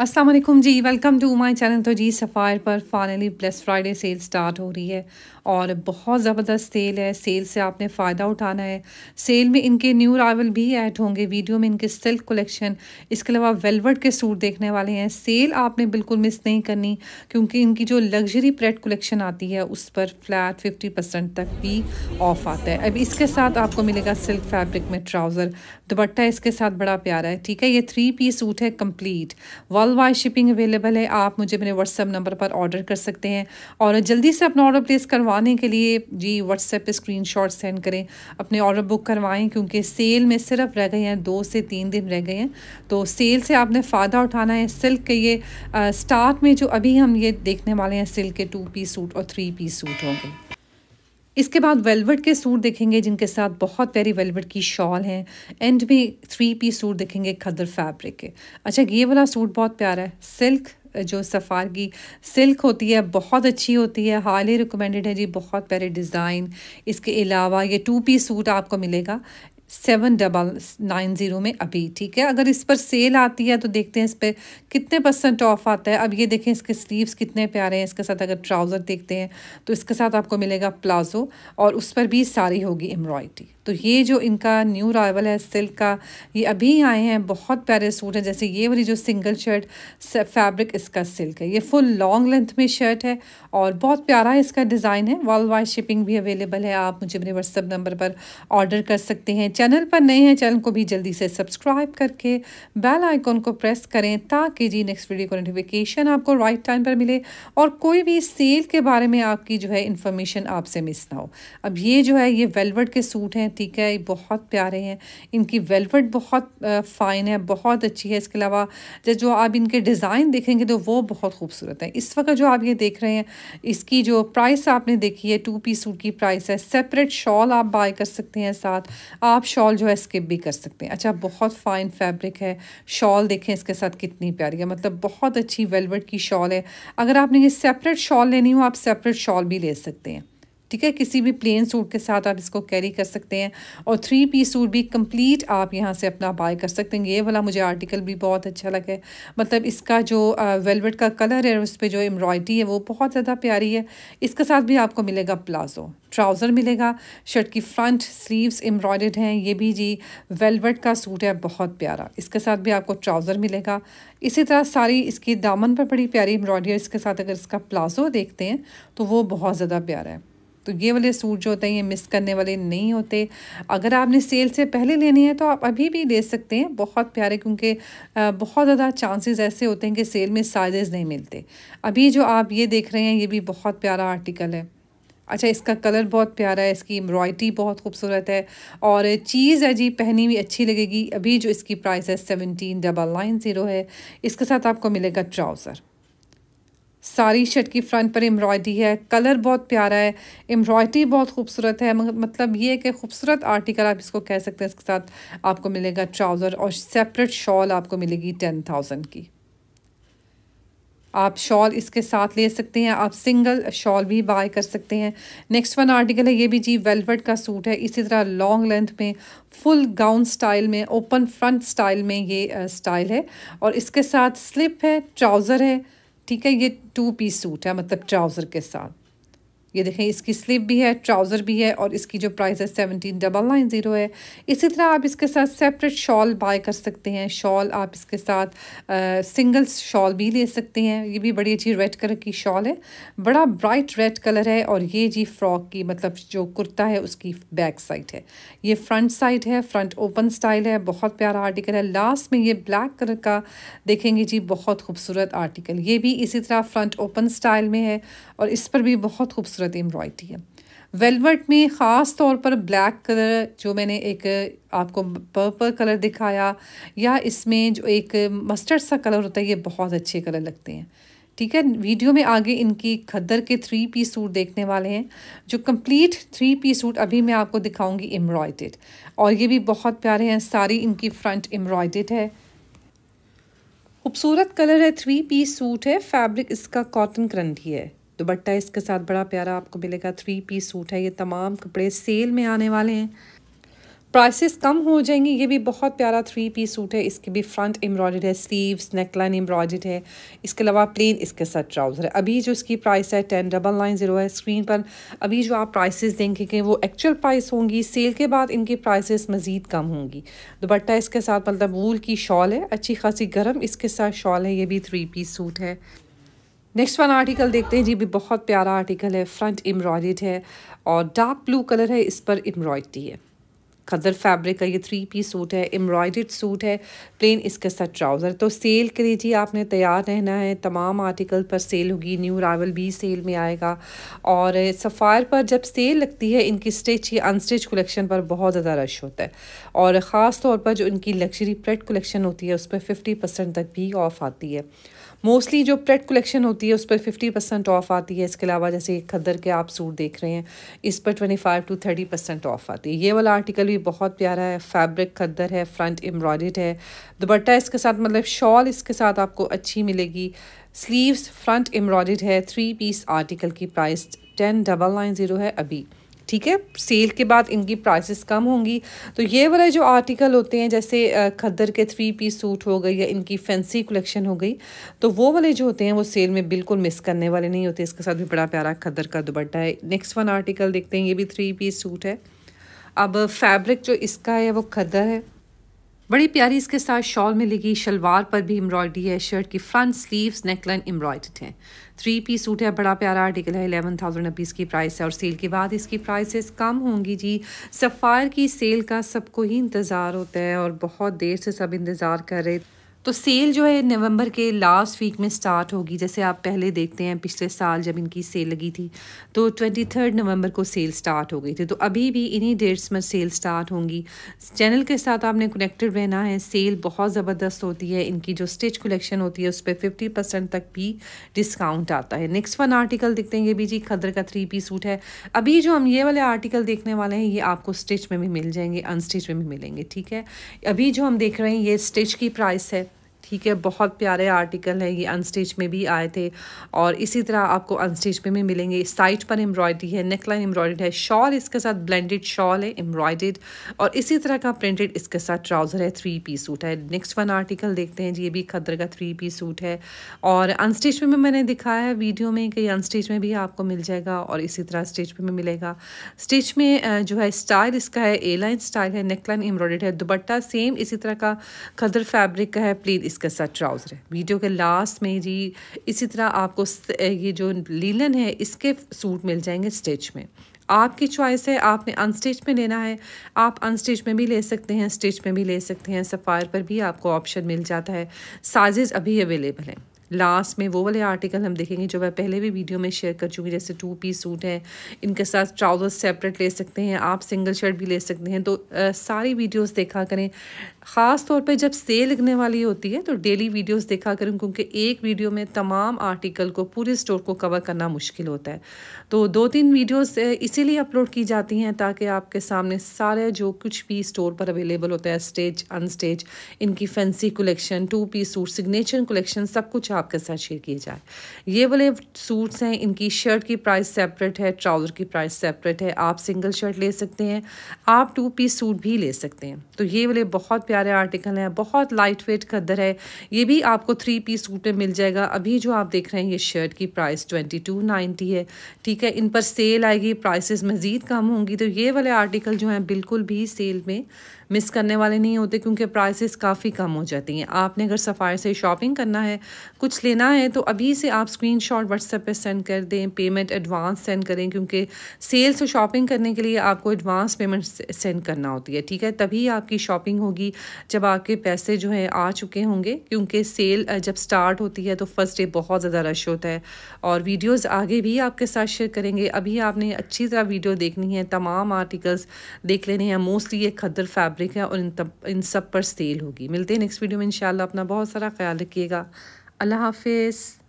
Aslam ji welcome to my channel तो जी Sapphire पर finally blessed Friday sale start हो रही है और बहुत ज़बरदस्त सेल है सेल से आपने फ़ायदा उठाना है सेल में इनके न्यू रावल भी ऐड होंगे वीडियो में इनके सिल्क कलेक्शन इसके अलावा वेलवेट के सूट देखने वाले हैं सेल आपने बिल्कुल मिस नहीं करनी क्योंकि इनकी जो लग्जरी प्रेड कलेक्शन आती है उस पर फ्लैट फिफ्टी परसेंट तक भी ऑफ आता है अब इसके साथ आपको मिलेगा सिल्क फैब्रिक में ट्राउज़र दुपट्टा इसके साथ बड़ा प्यारा है ठीक है ये थ्री पीस सूट है complete worldwide shipping available है आप मुझे मेरे व्हाट्सअप नंबर पर ऑर्डर कर सकते हैं और जल्दी से अपना ऑर्डर प्लेस करवाने के लिए जी व्हाट्सएप पे स्क्रीन सेंड करें अपने ऑर्डर बुक करवाएँ क्योंकि सेल में सिर्फ रह गए हैं दो से तीन दिन रह गए हैं तो सेल से आपने फ़ायदा उठाना है सिल्क के ये स्टार्ट में जो अभी हम ये देखने वाले हैं सिल्क के टू पीस सूट और थ्री पीस सूट होंगे इसके बाद वेलवेट के सूट देखेंगे जिनके साथ बहुत प्यारी वेलवेट की शॉल हैं एंड में थ्री पीस सूट देखेंगे खदर फैब्रिक के अच्छा ये वाला सूट बहुत प्यारा है सिल्क जो सफ़ार की सिल्क होती है बहुत अच्छी होती है हाल ही रिकमेंडेड है जी बहुत प्यारे डिज़ाइन इसके अलावा ये टू पीस सूट आपको मिलेगा सेवन डबल नाइन ज़ीरो में अभी ठीक है अगर इस पर सेल आती है तो देखते हैं इस पर कितने परसेंट ऑफ आता है अब ये देखें इसके स्लीव्स कितने प्यारे हैं इसके साथ अगर ट्राउज़र देखते हैं तो इसके साथ आपको मिलेगा प्लाज़ो और उस पर भी सारी होगी एम्ब्रॉयडरी तो ये जो इनका न्यू राइवल है सिल्क का ये अभी आए हैं बहुत प्यारे सूट हैं जैसे ये वाली जो सिंगल शर्ट फैब्रिक इसका सिल्क है ये फुल लॉन्ग लेंथ में शर्ट है और बहुत प्यारा इसका डिज़ाइन है वर्ल्ड वाइड शिपिंग भी अवेलेबल है आप मुझे मेरे व्हाट्सअप नंबर पर ऑर्डर कर सकते हैं चैनल पर नए हैं चैनल को भी जल्दी से सब्सक्राइब करके बेल आइकॉन को प्रेस करें ताकि जी नेक्स्ट वीडियो को नोटिफिकेशन आपको राइट टाइम पर मिले और कोई भी सेल के बारे में आपकी जो है इन्फॉर्मेशन आपसे मिस ना हो अब ये जो है ये वेलवेट के सूट हैं ठीक है ये बहुत प्यारे हैं इनकी वेलवेट बहुत फ़ाइन है बहुत अच्छी है इसके अलावा जो आप इनके डिज़ाइन देखेंगे तो वो बहुत खूबसूरत है इस वक्त जो आप ये देख रहे हैं इसकी जो प्राइस आपने देखी है टू पी सूट की प्राइस है सेपरेट शॉल आप बाय कर सकते हैं साथ आप शॉल जो है स्किप भी कर सकते हैं अच्छा बहुत फ़ाइन फैब्रिक है शॉल देखें इसके साथ कितनी प्यारी है मतलब बहुत अच्छी वेलवेट की शॉल है अगर आपने ये सेपरेट शॉल लेनी हो आप सेपरेट शॉल भी ले सकते हैं ठीक है किसी भी प्लेन सूट के साथ आप इसको कैरी कर सकते हैं और थ्री पीस सूट भी कंप्लीट आप यहाँ से अपना बाय कर सकते हैं ये वाला मुझे आर्टिकल भी बहुत अच्छा लगा है मतलब इसका जो वेलवेट का कलर है उस पर जो एम्ब्रॉयडरी है वो बहुत ज़्यादा प्यारी है इसके साथ भी आपको मिलेगा प्लाजो ट्राउज़र मिलेगा शर्ट की फ्रंट स्लीव्स एम्ब्रॉयड हैं ये भी जी वेलवेट का सूट है बहुत प्यारा इसके साथ भी आपको ट्राउज़र मिलेगा इसी तरह सारी इसकी दामन पर बड़ी प्यारी एम्ब्रॉयडरी इसके साथ अगर इसका प्लाजो देखते हैं तो वो बहुत ज़्यादा प्यारा है तो ये वाले सूट जो होते हैं ये मिस करने वाले नहीं होते अगर आपने सेल से पहले लेने हैं तो आप अभी भी ले सकते हैं बहुत प्यारे क्योंकि बहुत ज़्यादा चांसेस ऐसे होते हैं कि सेल में साइजेज़ नहीं मिलते अभी जो आप ये देख रहे हैं ये भी बहुत प्यारा आर्टिकल है अच्छा इसका कलर बहुत प्यारा है इसकी एम्ब्रॉयडरी बहुत खूबसूरत है और चीज़ है जी पहनी हुई अच्छी लगेगी अभी जो इसकी प्राइस है सेवनटीन डबल नाइन ज़ीरो है इसके साथ आपको मिलेगा ट्राउज़र सारी शर्ट की फ्रंट पर एम्ब्रॉयडरी है कलर बहुत प्यारा है एम्ब्रॉयडरी बहुत खूबसूरत है मतलब ये कि खूबसूरत आर्टिकल आप इसको कह सकते हैं इसके साथ आपको मिलेगा ट्राउज़र और सेपरेट शॉल आपको मिलेगी टेन थाउजेंड की आप शॉल इसके साथ ले सकते हैं आप सिंगल शॉल भी बाय कर सकते हैं नेक्स्ट वन आर्टिकल है ये भी जी वेलवेट का सूट है इसी तरह लॉन्ग लेंथ में फुल गाउन स्टाइल में ओपन फ्रंट स्टाइल में ये स्टाइल है और इसके साथ स्लिप है ट्राउज़र है ठीक है ये टू पीस सूट है मतलब ट्राउज़र के साथ ये देखें इसकी स्लीव भी है ट्राउज़र भी है और इसकी जो प्राइस है सेवनटीन डबल नाइन ज़ीरो है इसी तरह आप इसके साथ सेपरेट शॉल बाय कर सकते हैं शॉल आप इसके साथ आ, सिंगल शॉल भी ले सकते हैं ये भी बड़ी अच्छी रेड कलर की शॉल है बड़ा ब्राइट रेड कलर है और ये जी फ्रॉक की मतलब जो कुर्ता है उसकी बैक साइड है ये फ्रंट साइड है फ्रंट ओपन स्टाइल है बहुत प्यारा आर्टिकल है लास्ट में ये ब्लैक कलर का देखेंगे जी बहुत खूबसूरत आर्टिकल ये भी इसी तरह फ्रंट ओपन स्टाइल में है और इस पर भी बहुत खूबसूरत खूबसूरत एम्ब्रॉयडरी है वेलवेट में ख़ास तौर पर ब्लैक कलर जो मैंने एक आपको पर्पल कलर दिखाया या इसमें जो एक मस्टर्ड सा कलर होता है ये बहुत अच्छे कलर लगते हैं ठीक है वीडियो में आगे इनकी खद्दर के थ्री पीस सूट देखने वाले हैं जो कंप्लीट थ्री पीस सूट अभी मैं आपको दिखाऊंगी एम्ब्रॉयडेड और ये भी बहुत प्यारे हैं सारी इनकी फ्रंट एम्ब्रॉयडेड है खूबसूरत कलर है थ्री पीस सूट है फैब्रिक इसका कॉटन करंटी है दुबट्टा इसके साथ बड़ा प्यारा आपको मिलेगा थ्री पीस सूट है ये तमाम कपड़े सेल में आने वाले हैं प्राइसेस कम हो जाएंगी ये भी बहुत प्यारा थ्री पीस सूट है इसके भी फ्रंट एम्ब्रॉयड है स्लीव्स नेकलाइन एम्ब्रॉयड है इसके अलावा प्लेन इसके साथ ट्राउज़र है अभी जो इसकी प्राइस है टेन डबल नाइन ज़ीरो है स्क्रीन पर अभी जो आप प्राइसेस देंगे कि वो एक्चुअल प्राइस होंगी सेल के बाद इनकी प्राइसेस मज़ीद कम होंगी दुपट्टा इसके साथ मतलब वूल की शॉल है अच्छी खासी गर्म इसके साथ शॉल है ये भी थ्री पीस सूट है नेक्स्ट वाला आर्टिकल देखते हैं जी भी बहुत प्यारा आर्टिकल है फ्रंट एम्ब्रॉयड है और डार्क ब्लू कलर है इस पर एम्ब्रॉयडरी है खदर फैब्रिक का ये थ्री पीस सूट है एम्ब्रॉयड सूट है प्लेन इसके साथ ट्राउज़र तो सेल के लिए जी आपने तैयार रहना है तमाम आर्टिकल पर सेल होगी न्यू रावल भी सेल में आएगा और सफ़ायर पर जब सेल लगती है इनकी स्टिच या अनस्टिच कलेक्शन पर बहुत ज़्यादा रश होता है और ख़ास तौर पर जो इनकी लग्जरी प्रेड कलेक्शन होती है उस पर फिफ्टी परसेंट तक भी ऑफ आती है मोस्टली जो प्रेट कलेक्शन होती है उस पर फिफ्टी परसेंट ऑफ आती है इसके अलावा जैसे खद्दर के आप सूट देख रहे हैं इस पर twenty five to thirty percent off आती है ये वाला आर्टिकल भी बहुत प्यारा है फैब्रिक खद्दर है फ्रंट एम्ब्रॉयड है दुपट्टा इसके साथ मतलब शॉल इसके साथ आपको अच्छी मिलेगी स्लीव्स फ्रंट एम्ब्रॉयड है थ्री पीस आर्टिकल की price ten double nine zero है अभी ठीक है सेल के बाद इनकी प्राइसेस कम होंगी तो ये वाला जो आर्टिकल होते हैं जैसे खद्दर के थ्री पीस सूट हो गए या इनकी फैंसी कलेक्शन हो गई तो वो वाले जो होते हैं वो सेल में बिल्कुल मिस करने वाले नहीं होते इसके साथ भी बड़ा प्यारा खद्दर का दुपट्टा है नेक्स्ट वन आर्टिकल देखते हैं ये भी थ्री पीस सूट है अब फैब्रिक जो इसका है वो खद्दर है बड़ी प्यारी इसके साथ शॉल मिलेगी शलवार पर भी एम्ब्रॉयडरी है शर्ट की फ्रंट स्लीव्स नेकलाइन एम्ब्रॉयड है थ्री पीस सूट है बड़ा प्यारा आर्टिकल है एलेवन थाउजेंड रुपीज़ की प्राइस है और सेल के बाद इसकी प्राइसेस कम होंगी जी सफ़ायर की सेल का सबको ही इंतज़ार होता है और बहुत देर से सब इंतज़ार कर रहे तो सेल जो है नवंबर के लास्ट वीक में स्टार्ट होगी जैसे आप पहले देखते हैं पिछले साल जब इनकी सेल लगी थी तो ट्वेंटी थर्ड नवंबर को सेल स्टार्ट हो गई थी तो अभी भी इन्हीं डेट्स में सेल स्टार्ट होंगी चैनल के साथ आपने कनेक्टेड रहना है सेल बहुत ज़बरदस्त होती है इनकी जो स्टिच कलेक्शन होती है उस पर फिफ्टी परसेंट तक भी डिस्काउंट आता है नेक्स्ट वन आर्टिकल देखते हैं ये भी जी खदर का थ्री पी सूट है अभी जो हम ये वाले आर्टिकल देखने वाले हैं ये आपको स्टिच में भी मिल जाएंगे अनस्टिच में भी मिलेंगे ठीक है अभी जो हम देख रहे हैं ये स्टिच की प्राइस है ठीक है बहुत प्यारे आर्टिकल है ये अनस्टिच में भी आए थे और इसी तरह आपको अनस्टिच में भी मिलेंगे साइड पर एम्ब्रॉयडरी है नेकलाइन एम्ब्रॉयडेड है शॉल इसके साथ ब्लेंडेड शॉल है एम्ब्रॉयडेड और इसी तरह का प्रिंटेड इसके साथ ट्राउज़र है थ्री पीस सूट है नेक्स्ट वन आर्टिकल देखते हैं जी ये भी खदर का थ्री पीस सूट है और अनस्टिच में भी मैंने दिखाया है वीडियो में कि अनस्टिच में भी आपको मिल जाएगा और इसी तरह स्टिच में मिलेगा स्टिच में जो है स्टाइल इसका है ए लाइन स्टाइल है नेकलाइन एम्ब्रॉयडेड है दुपट्टा सेम इसी तरह का खदर फैब्रिक का है प्लेन इसका साथ ट्राउज़र है वीडियो के लास्ट में जी इसी तरह आपको ये जो लीलन है इसके सूट मिल जाएंगे स्टिच में आपकी चॉइस है आपने अनस्टिच में लेना है आप अनस्टिच में भी ले सकते हैं स्टिच में भी ले सकते हैं सफ़ायर पर भी आपको ऑप्शन मिल जाता है साजेज़ अभी अवेलेबल हैं लास्ट में वो वाले आर्टिकल हम देखेंगे जो मैं पहले भी वीडियो में शेयर कर चुकी जैसे टू पीस सूट है इनके साथ ट्राउज़र सेपरेट ले सकते हैं आप सिंगल शर्ट भी ले सकते हैं तो आ, सारी वीडियोस देखा करें ख़ास तौर पे जब सेल लगने वाली होती है तो डेली वीडियोस देखा करूँ क्योंकि एक वीडियो में तमाम आर्टिकल को पूरे स्टोर को कवर करना मुश्किल होता है तो दो तीन वीडियोस इसीलिए अपलोड की जाती हैं ताकि आपके सामने सारे जो कुछ भी स्टोर पर अवेलेबल होता है स्टेज अनस्टेज इनकी fancy collection two piece suit signature collection सब कुछ आपके साथ शेयर किए जाए ये वाले सूट्स हैं इनकी शर्ट की प्राइस सेपरेट है ट्राउज़र की प्राइस सेपरेट है आप सिंगल शर्ट ले सकते हैं आप टू पीस सूट भी ले सकते हैं तो ये वाले बहुत प्यार प्यारे आर्टिकल हैं बहुत लाइट वेट कदर है ये भी आपको थ्री पीस सूट में मिल जाएगा अभी जो आप देख रहे हैं ये शर्ट की प्राइस ट्वेंटी टू नाइन्टी है ठीक है इन पर सेल आएगी प्राइसेस मज़ीद कम होंगी तो ये वाले आर्टिकल जो हैं बिल्कुल भी सेल में मिस करने वाले नहीं होते क्योंकि प्राइसेस काफ़ी कम हो जाती हैं आपने अगर सफ़ार से शॉपिंग करना है कुछ लेना है तो अभी से आप स्क्रीन शॉट व्हाट्सएप पर सेंड कर दें पेमेंट एडवांस सेंड करें क्योंकि सेल्स से शॉपिंग करने के लिए आपको एडवांस पेमेंट सेंड करना होती है ठीक है तभी आपकी शॉपिंग होगी जब आपके पैसे जो है आ चुके होंगे क्योंकि सेल जब स्टार्ट होती है तो फर्स्ट डे बहुत ज़्यादा रश होता है और वीडियोज़ आगे भी आपके साथ शेयर करेंगे अभी आपने अच्छी तरह वीडियो देखनी है तमाम आर्टिकल्स देख लेने हैं मोस्टली ये खदर फैब्रिक फैब्रिक है और इन तब इन सब पर सेल होगी मिलते हैं नेक्स्ट वीडियो में इंशाल्लाह अपना बहुत सारा ख्याल रखिएगा अल्लाह हाफिज़